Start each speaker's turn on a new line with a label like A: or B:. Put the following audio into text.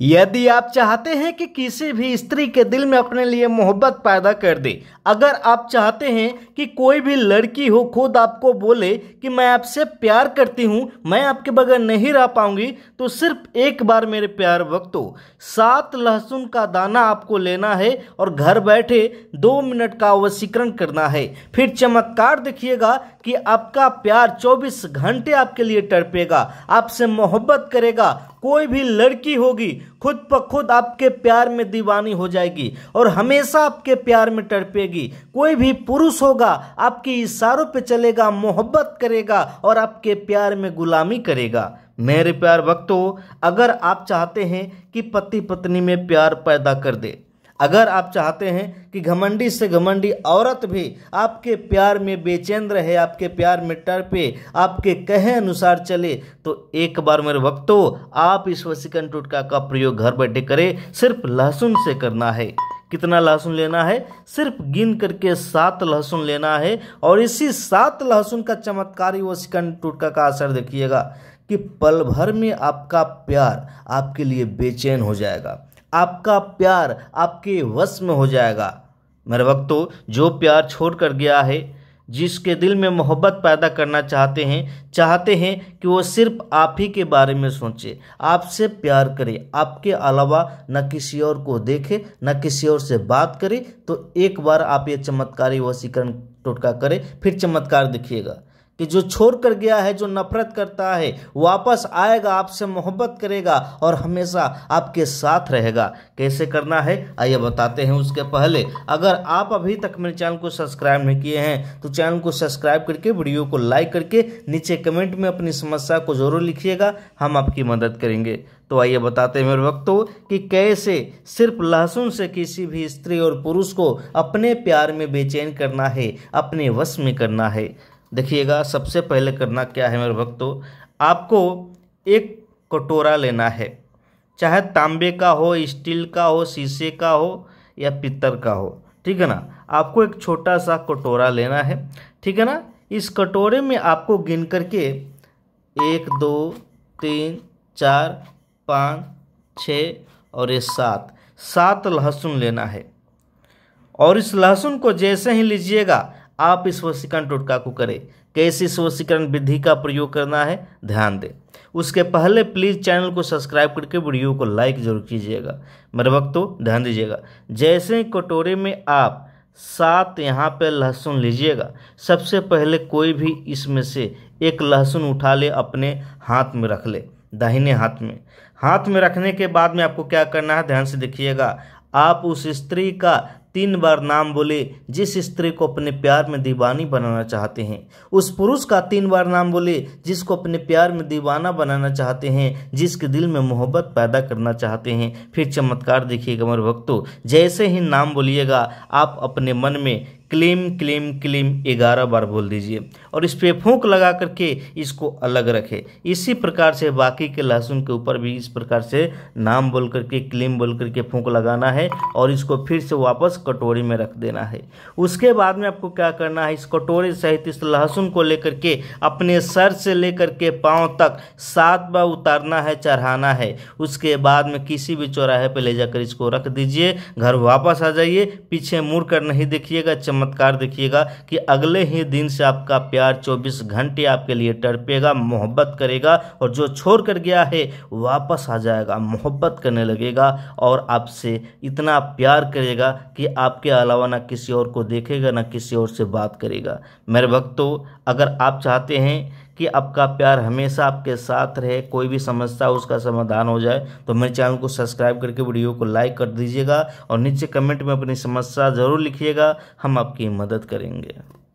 A: यदि आप चाहते हैं कि किसी भी स्त्री के दिल में अपने लिए मोहब्बत पैदा कर दे अगर आप चाहते हैं कि कोई भी लड़की हो खुद आपको बोले कि मैं आपसे प्यार करती हूँ मैं आपके बगैर नहीं रह पाऊंगी तो सिर्फ एक बार मेरे प्यार वक्त हो सात लहसुन का दाना आपको लेना है और घर बैठे दो मिनट का अवसीकरण करना है फिर चमत्कार देखिएगा कि आपका प्यार चौबीस घंटे आपके लिए टड़पेगा आपसे मोहब्बत करेगा कोई भी लड़की होगी खुद ब खुद आपके प्यार में दीवानी हो जाएगी और हमेशा आपके प्यार में टड़पेगी कोई भी पुरुष होगा आपके इशारों पे चलेगा मोहब्बत करेगा और आपके प्यार में गुलामी करेगा मेरे प्यार वक्त हो अगर आप चाहते हैं कि पति पत्नी में प्यार पैदा कर दे अगर आप चाहते हैं कि घमंडी से घमंडी औरत भी आपके प्यार में बेचैन रहे आपके प्यार में टरपे आपके कहे अनुसार चले तो एक बार मेरे वक्तो आप इस वसीकन टोटका का प्रयोग घर बैठे करें सिर्फ लहसुन से करना है कितना लहसुन लेना है सिर्फ गिन करके सात लहसुन लेना है और इसी सात लहसुन का चमत्कारी वसीकन टोटका का असर देखिएगा कि पल भर में आपका प्यार आपके लिए बेचैन हो जाएगा आपका प्यार आपके वश में हो जाएगा मेरे वक्तों जो प्यार छोड़ कर गया है जिसके दिल में मोहब्बत पैदा करना चाहते हैं चाहते हैं कि वो सिर्फ आप ही के बारे में सोचे आपसे प्यार करे आपके अलावा न किसी और को देखे न किसी और से बात करे तो एक बार आप ये चमत्कारी वसीकरण टोटका करें फिर चमत्कार दिखिएगा कि जो छोड़ कर गया है जो नफरत करता है वापस आएगा आपसे मोहब्बत करेगा और हमेशा आपके साथ रहेगा कैसे करना है आइए बताते हैं उसके पहले अगर आप अभी तक मेरे चैनल को सब्सक्राइब नहीं किए हैं तो चैनल को सब्सक्राइब करके वीडियो को लाइक करके नीचे कमेंट में अपनी समस्या को ज़रूर लिखिएगा हम आपकी मदद करेंगे तो आइए बताते हैं मेरे वक्तों कि कैसे सिर्फ लहसुन से किसी भी स्त्री और पुरुष को अपने प्यार में बेचैन करना है अपने वश में करना है देखिएगा सबसे पहले करना क्या है मेरे भक्तों आपको एक कटोरा लेना है चाहे तांबे का हो स्टील का हो शीशे का हो या पित्तर का हो ठीक है ना आपको एक छोटा सा कटोरा लेना है ठीक है ना इस कटोरे में आपको गिन करके एक दो तीन चार पाँच छ और ये सात सात लहसुन लेना है और इस लहसुन को जैसे ही लीजिएगा आप इस वशीकरण टोटका को करें कैसे इस वशीकरण विधि का प्रयोग करना है ध्यान दें उसके पहले प्लीज़ चैनल को सब्सक्राइब करके वीडियो को लाइक जरूर कीजिएगा मेरे वक्तों ध्यान दीजिएगा जैसे ही कटोरे में आप सात यहाँ पे लहसुन लीजिएगा सबसे पहले कोई भी इसमें से एक लहसुन उठा ले अपने हाथ में रख ले दाहिने हाथ में हाथ में रखने के बाद में आपको क्या करना है ध्यान से देखिएगा आप उस स्त्री का तीन बार नाम बोले जिस स्त्री को अपने प्यार में दीवानी बनाना चाहते हैं उस पुरुष का तीन बार नाम बोले जिसको अपने प्यार में दीवाना बनाना चाहते हैं जिसके दिल में मोहब्बत पैदा करना चाहते हैं फिर चमत्कार देखिएगा मेरे भक्तों जैसे ही नाम बोलिएगा आप अपने मन में क्लेम क्लेम क्लेम ग्यारह बार बोल दीजिए और इस पर फूंक लगा करके इसको अलग रखें इसी प्रकार से बाकी के लहसुन के ऊपर भी इस प्रकार से नाम बोल करके क्लेम बोल करके फूंक लगाना है और इसको फिर से वापस कटोरी में रख देना है उसके बाद में आपको क्या करना है इस कटोरे सहित इस लहसुन को लेकर के अपने सर से लेकर के पाँव तक सात बार उतारना है चढ़ाना है उसके बाद में किसी भी चौराहे पर ले जाकर इसको रख दीजिए घर वापस आ जाइए पीछे मुड़ कर नहीं देखिएगा चमत्कार देखिएगा कि अगले ही दिन से आपका प्यार 24 घंटे आपके लिए तड़पेगा मोहब्बत करेगा और जो छोड़ कर गया है वापस आ जाएगा मोहब्बत करने लगेगा और आपसे इतना प्यार करेगा कि आपके अलावा ना किसी और को देखेगा ना किसी और से बात करेगा मेरे भक्तों अगर आप चाहते हैं कि आपका प्यार हमेशा आपके साथ रहे कोई भी समस्या उसका समाधान हो जाए तो मेरे चैनल को सब्सक्राइब करके वीडियो को लाइक कर दीजिएगा और नीचे कमेंट में अपनी समस्या ज़रूर लिखिएगा हम आपकी मदद करेंगे